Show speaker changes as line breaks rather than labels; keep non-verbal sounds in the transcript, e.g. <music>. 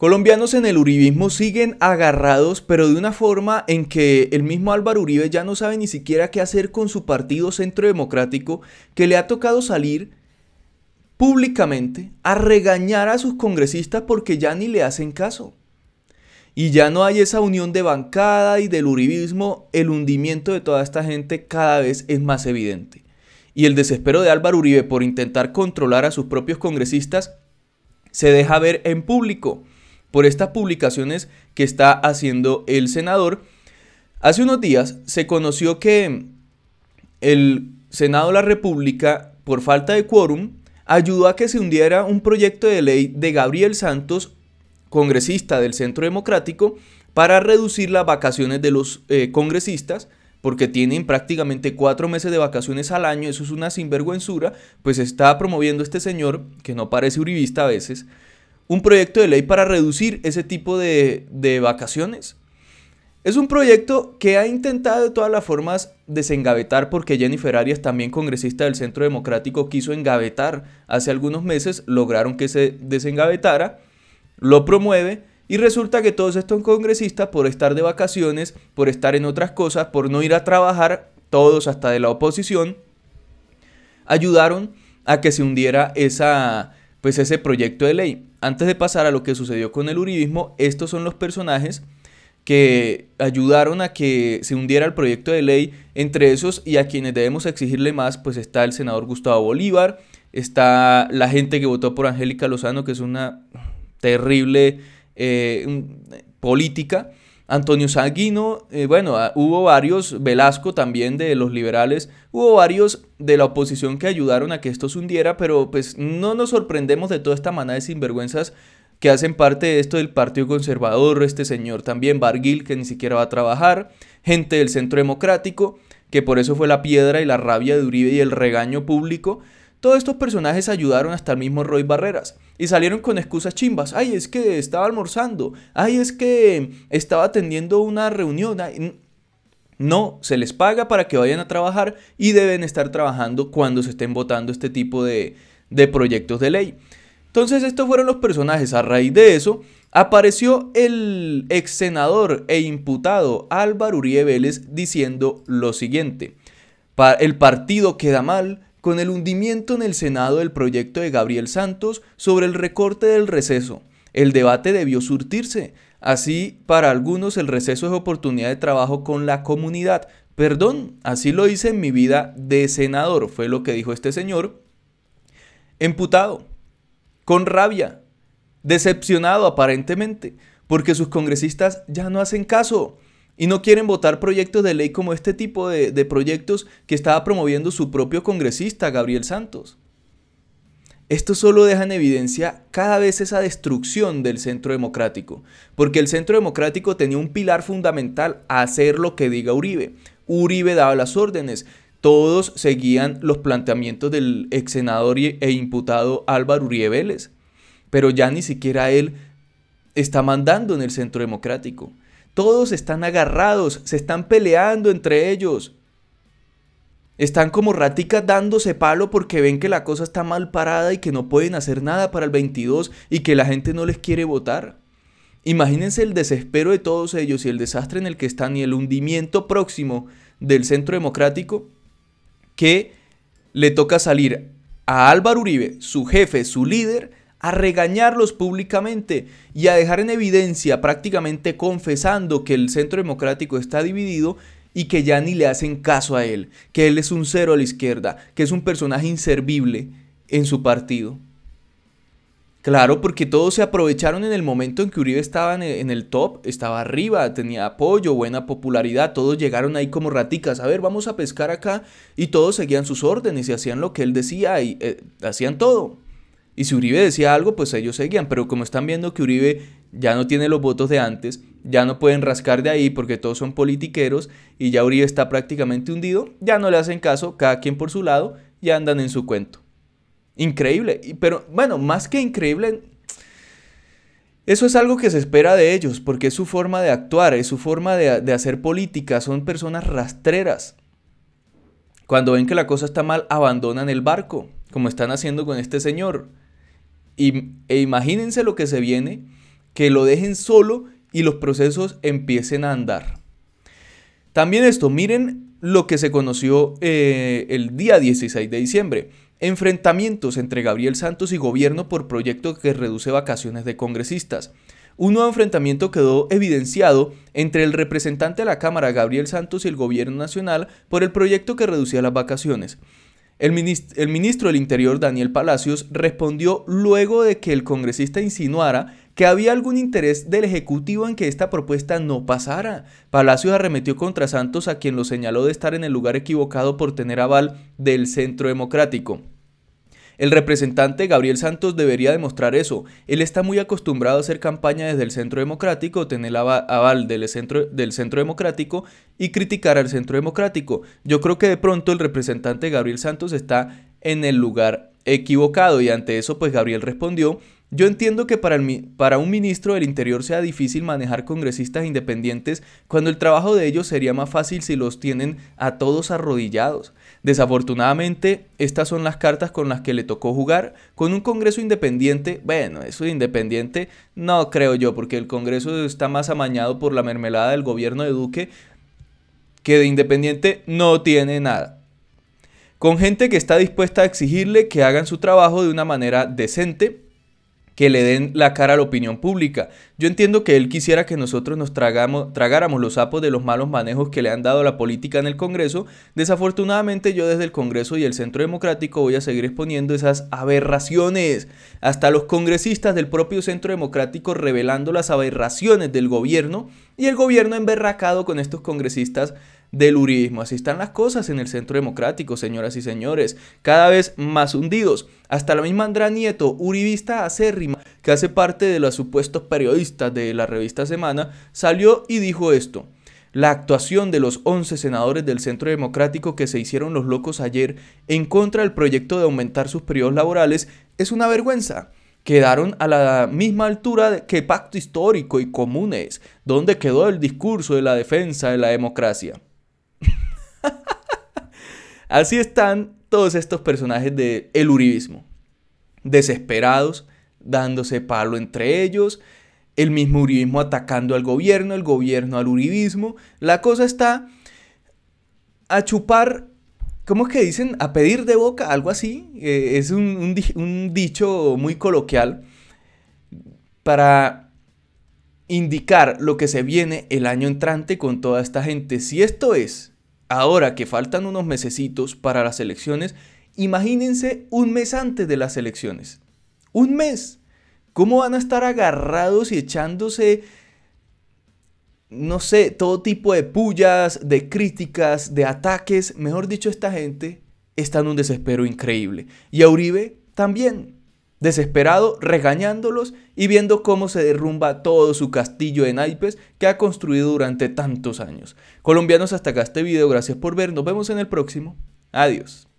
Colombianos en el uribismo siguen agarrados, pero de una forma en que el mismo Álvaro Uribe ya no sabe ni siquiera qué hacer con su partido Centro Democrático, que le ha tocado salir públicamente a regañar a sus congresistas porque ya ni le hacen caso. Y ya no hay esa unión de bancada y del uribismo, el hundimiento de toda esta gente cada vez es más evidente. Y el desespero de Álvaro Uribe por intentar controlar a sus propios congresistas se deja ver en público por estas publicaciones que está haciendo el senador. Hace unos días se conoció que el Senado de la República, por falta de quórum, ayudó a que se hundiera un proyecto de ley de Gabriel Santos, congresista del Centro Democrático, para reducir las vacaciones de los eh, congresistas, porque tienen prácticamente cuatro meses de vacaciones al año, eso es una sinvergüenzura, pues está promoviendo este señor, que no parece uribista a veces, un proyecto de ley para reducir ese tipo de, vacaciones. Es un proyecto que ha intentado de todas las formas desengavetar porque Jennifer Arias, también congresista del Centro Democrático, quiso engavetar hace algunos meses, lograron que se desengavetara, lo promueve y resulta que todos estos congresistas por estar de vacaciones, por estar en otras cosas, por no ir a trabajar, todos hasta de la oposición, ayudaron a que se hundiera esa, pues ese proyecto de ley antes de pasar a lo que sucedió con el uribismo, estos son los personajes que ayudaron a que se hundiera el proyecto de ley. Entre esos y a quienes debemos exigirle más, pues está el senador Gustavo Bolívar, está la gente que votó por Angélica Lozano, que es una terrible eh, eh, política. Antonio Sanguino, eh, bueno, ah, hubo varios, Velasco también de los liberales, hubo varios de la oposición que ayudaron a que esto se hundiera, pero pues no nos sorprendemos de toda esta manada de sinvergüenzas que hacen parte de esto del Partido Conservador, este señor también, Barguil, que ni siquiera va a trabajar, gente del Centro Democrático, que por eso fue la piedra y la rabia de Uribe y el regaño público, todos estos personajes ayudaron hasta el mismo Roy Barreras y salieron con excusas chimbas. Ay, es que estaba almorzando. Ay, es que estaba atendiendo una reunión. no, se les paga para que vayan a trabajar y deben estar trabajando cuando se estén votando este tipo de, de proyectos de ley. Entonces estos fueron los personajes. A raíz de eso, apareció el ex senador e imputado Álvaro Uribe Vélez diciendo lo siguiente. El partido queda mal, con el hundimiento en el Senado del proyecto de Gabriel Santos sobre el recorte del receso. El debate debió surtirse. Así, para algunos el receso es oportunidad de trabajo con la comunidad. Perdón, así lo hice en mi vida de senador, fue lo que dijo este señor. Emputado, con rabia, decepcionado aparentemente, porque sus congresistas ya no hacen caso y no quieren votar proyectos de ley como este tipo de, proyectos que estaba promoviendo su propio congresista, Gabriel Santos. Esto solo deja en evidencia cada vez esa destrucción del centro democrático, porque el centro democrático tenía un pilar fundamental a hacer lo que diga Uribe. Uribe daba las órdenes, todos seguían los planteamientos del ex senador e imputado Álvaro Uribe Vélez, pero ya ni siquiera él está mandando en el centro democrático. Todos están agarrados, se están peleando entre ellos. Están como raticas dándose palo porque ven que la cosa está mal parada y que no pueden hacer nada para el 22 y que la gente no les quiere votar. Imagínense el desespero de todos ellos y el desastre en el que están y el hundimiento próximo del centro democrático que le toca salir a Álvaro Uribe, su jefe, su líder, a regañarlos públicamente y a dejar en evidencia, prácticamente confesando que el centro democrático está dividido y que ya ni le hacen caso a él, que él es un cero a la izquierda, que es un personaje inservible en su partido. Claro, porque todos se aprovecharon en el momento en que Uribe estaba en el top, estaba arriba, tenía apoyo, buena popularidad, todos llegaron ahí como raticas, a ver, vamos a pescar acá, y todos seguían sus órdenes y hacían lo que él decía y eh, hacían todo. Y si Uribe decía algo, pues ellos seguían. Pero como están viendo que Uribe ya no tiene los votos de antes, ya no pueden rascar de ahí porque todos son politiqueros y ya Uribe está prácticamente hundido, ya no le hacen caso, cada quien por su lado, y andan en su cuento. Increíble. Pero bueno, más que increíble, eso es algo que se espera de ellos, porque es su forma de actuar, es su forma de, de, hacer política, son personas rastreras. Cuando ven que la cosa está mal, abandonan el barco, como están haciendo con este señor e imagínense lo que se viene, que lo dejen solo y los procesos empiecen a andar. También esto, miren lo que se conoció eh, el día 16 de diciembre. Enfrentamientos entre Gabriel Santos y gobierno por proyecto que reduce vacaciones de congresistas. Un nuevo enfrentamiento quedó evidenciado entre el representante de la Cámara Gabriel Santos y el gobierno nacional por el proyecto que reducía las vacaciones. El, ministro del Interior, Daniel Palacios, respondió luego de que el congresista insinuara que había algún interés del Ejecutivo en que esta propuesta no pasara. Palacios arremetió contra Santos a quien lo señaló de estar en el lugar equivocado por tener aval del Centro Democrático. El representante Gabriel Santos debería demostrar eso. Él está muy acostumbrado a hacer campaña desde el Centro Democrático, tener el aval del centro, del centro Democrático y criticar al Centro Democrático. Yo creo que de pronto el representante Gabriel Santos está en el lugar equivocado y ante eso pues Gabriel respondió yo entiendo que para, un ministro del Interior sea difícil manejar congresistas independientes cuando el trabajo de ellos sería más fácil si los tienen a todos arrodillados. Desafortunadamente, estas son las cartas con las que le tocó jugar. Con un Congreso independiente, bueno, eso de independiente no creo yo, porque el Congreso está más amañado por la mermelada del gobierno de Duque que de independiente no tiene nada con gente que está dispuesta a exigirle que hagan su trabajo de una manera decente que le den la cara a la opinión pública. Yo entiendo que él quisiera que nosotros nos tragáramos los sapos de los malos manejos que le han dado la política en el Congreso. Desafortunadamente yo desde el Congreso y el Centro Democrático voy a seguir exponiendo esas aberraciones. Hasta los congresistas del propio Centro Democrático revelando las aberraciones del gobierno y el gobierno emberracado con estos congresistas del uribismo. Así están las cosas en el centro democrático, señoras y señores. Cada vez más hundidos. Hasta la misma Andra Nieto, uribista acérrima, que hace parte de los supuestos periodistas de la revista Semana, salió y dijo esto. La actuación de los 11 senadores del Centro Democrático que se hicieron los locos ayer en contra del proyecto de aumentar sus periodos laborales es una vergüenza. Quedaron a la misma altura que Pacto Histórico y Comunes, donde quedó el discurso de la defensa de la democracia. <laughs> Así están todos estos personajes del el uribismo, desesperados, dándose palo entre ellos, el mismo uribismo atacando al gobierno, el gobierno al uribismo. La cosa está a chupar, ¿cómo es que dicen? A pedir de boca, algo así. Eh, es un, un dicho muy coloquial para indicar lo que se viene el año entrante con toda esta gente. Si esto es, ahora que faltan unos mesecitos para las elecciones, imagínense un mes antes de las elecciones. Un mes. ¿Cómo van a estar agarrados y echándose, no sé, todo tipo de pullas, de críticas, de ataques? Mejor dicho, esta gente está en un desespero increíble. Y a Uribe también, desesperado, regañándolos y viendo cómo se derrumba todo su castillo de naipes que ha construido durante tantos años. Colombianos, hasta acá este video. Gracias por ver. Nos vemos en el próximo. Adiós.